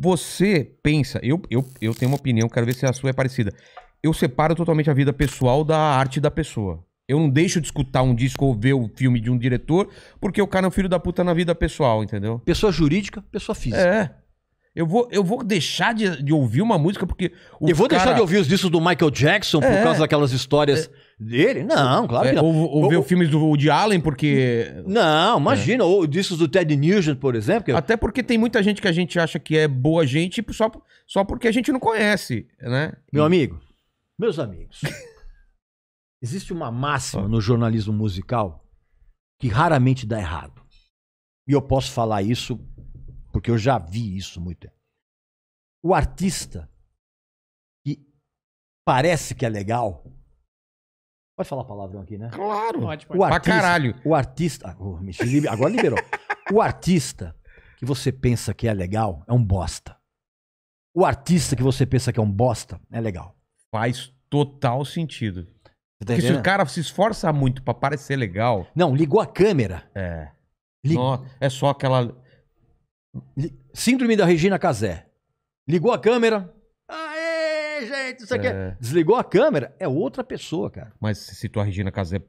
Você pensa, eu, eu, eu tenho uma opinião, quero ver se a sua é parecida. Eu separo totalmente a vida pessoal da arte da pessoa. Eu não deixo de escutar um disco ou ver o filme de um diretor, porque o cara é um filho da puta na vida pessoal, entendeu? Pessoa jurídica, pessoa física. É. Eu vou, eu vou deixar de, de ouvir uma música porque. eu vou cara... deixar de ouvir os discos do Michael Jackson por é. causa daquelas histórias. É dele? Não, claro é, que não. Ou, ou, ver filmes do Woody Allen, porque. Não, é. imagina. Ou discos do Ted Nugent, por exemplo. que Até porque tem muita gente que a gente acha que é boa gente só, só porque a gente não conhece, né? Meu amigo, meus amigos, existe uma máxima no jornalismo musical que raramente dá errado. E eu posso falar isso porque eu já vi isso muito tempo. O artista que parece que é legal Pode falar palavrão aqui, né? Claro. Pode, pode. O artista, pra caralho. O artista. Ah, agora liberou. o artista que você pensa que é legal é um bosta. O artista que você pensa que é um bosta é legal. Faz total sentido. Tá Porque se o cara se esforça muito para parecer legal. Não, ligou a câmera. É. Lig... é só aquela. Síndrome da Regina Casé. Ligou a câmera, gente, isso aqui. É. Desligou a câmera, é outra pessoa, cara. Mas se tua a Regina Casé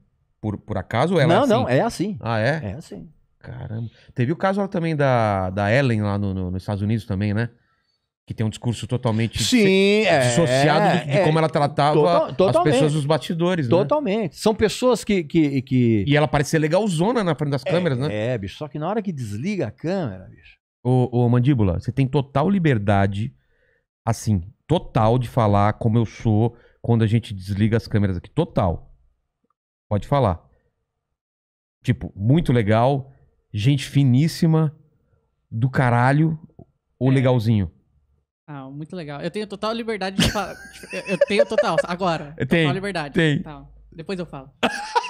por, por acaso ou ela é Não, é assim? não, é assim. Ah, é? É assim. Caramba. Teve o caso também da, da Ellen lá no, no, nos Estados Unidos também, né? Que tem um discurso totalmente Sim, é, dissociado é, de, de é, como ela tratava as pessoas dos batidores, né? Totalmente. Né? São pessoas que, que, que... E ela parece ser legalzona na frente das é, câmeras, né? É, bicho. Só que na hora que desliga a câmera, bicho... Ô, ô Mandíbula, você tem total liberdade, assim, total de falar como eu sou quando a gente desliga as câmeras aqui. Total. Pode falar. Tipo, muito legal, gente finíssima, do caralho, ou é. legalzinho? Ah, muito legal. Eu tenho total liberdade de falar. eu tenho total, agora. tenho. total liberdade. Tem. Total. Depois eu falo.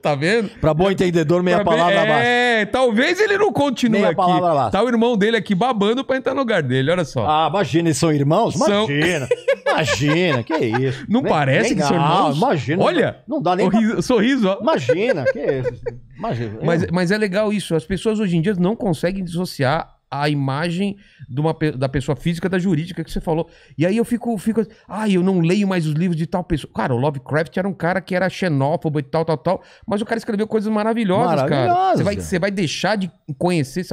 Tá vendo? Pra bom entendedor, meia pra tá palavra bem... abaixo. É, talvez ele não continue meia aqui. Palavra abaixo. Tá o irmão dele aqui babando pra entrar no lugar dele, olha só. Ah, imagina, eles são irmãos? Imagina. São... imagina, que isso. Não nem, parece nem que são irmãos? Imagina. Olha. Não dá nem. Sorriso, pra... sorriso ó. Imagina, que isso. Imagina. Mas, mas é legal isso. As pessoas hoje em dia não conseguem dissociar a imagem uma, da pessoa física da jurídica que você falou. E aí eu fico, fico, ah, eu não leio mais os livros de tal pessoa. Cara, o Lovecraft era um cara que era xenófobo e tal, tal, tal, mas o cara escreveu coisas maravilhosas, cara. Você vai, você vai deixar de conhecer,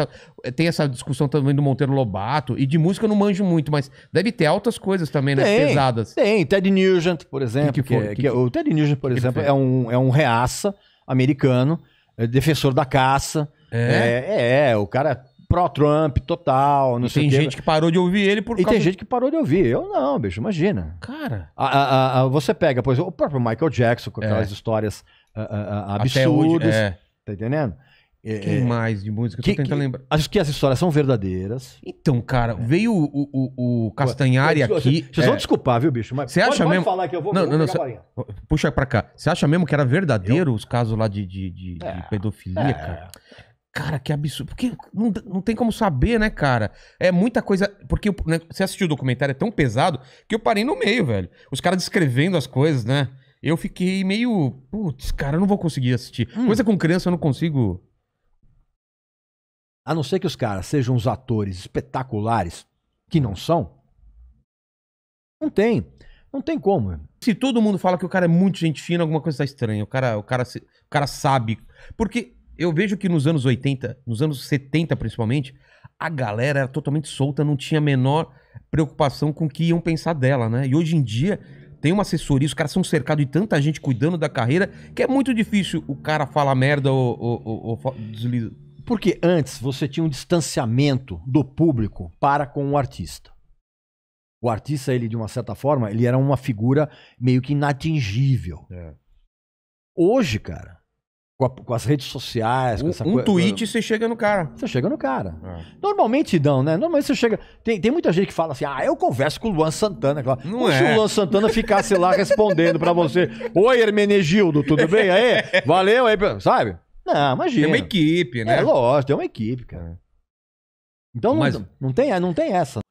tem essa discussão também do Monteiro Lobato, e de música eu não manjo muito, mas deve ter altas coisas também, né, tem, pesadas. Tem, Ted Nugent, por exemplo. Que que é, que, é que o Ted Nugent, por exemplo, é um, é um reaça americano, é defensor da caça. É? é, é, é o cara pró-Trump total, não e sei tem gente que parou de ouvir ele por E tem gente que parou de ouvir. Eu não, bicho, imagina. Cara. A, a, a, você pega, pois o próprio Michael Jackson com é. aquelas é. histórias ah, ah, ah, absurdas. Hoje, é. Tá entendendo? Quem é, mais de música? Que, eu tô tentando que, lembrar. Acho que as histórias são verdadeiras. Então, cara, é. veio o, o, o Castanhari eu, eu, eu, aqui. Vocês é... vão desculpar, viu, bicho? Mas você pode, acha pode mesmo... falar que eu vou. Não, não, não. Cê... Puxa pra cá. Você acha mesmo que era verdadeiro os casos lá de, de, de, de é. pedofilia, é. cara? Cara, que absurdo. Porque não, não tem como saber, né, cara? É muita coisa. Porque né, você assistiu o documentário, é tão pesado que eu parei no meio, velho. Os caras descrevendo as coisas, né? Eu fiquei meio. Putz, cara, eu não vou conseguir assistir. Hum. Coisa com criança eu não consigo. A não ser que os caras sejam uns atores espetaculares, que não são. Não tem. Não tem como. Se todo mundo fala que o cara é muito gente fina, alguma coisa tá estranha. O cara, o cara, o cara sabe. Porque eu vejo que nos anos 80, nos anos 70 principalmente, a galera era totalmente solta, não tinha a menor preocupação com o que iam pensar dela, né? E hoje em dia tem uma assessoria, os caras são cercados de tanta gente cuidando da carreira que é muito difícil o cara falar merda ou, ou, ou, ou desliza. Porque antes você tinha um distanciamento do público para com o artista. O artista, ele de uma certa forma, ele era uma figura meio que inatingível. É. Hoje, cara, com, a, com, as redes sociais, um, com essa um coisa. Um tweet você chega no cara. Você chega no cara. É. Normalmente não, né? Normalmente você chega. Tem, tem muita gente que fala assim: ah, eu converso com o Luan Santana. Não é. se o Luan Santana ficasse lá respondendo para você: Oi, Hermenegildo, tudo bem? Aí, valeu aí, sabe? Não, imagina. Tem uma equipe, né? É lógico, tem uma equipe, cara. Então Mas... não, não, tem, não tem essa.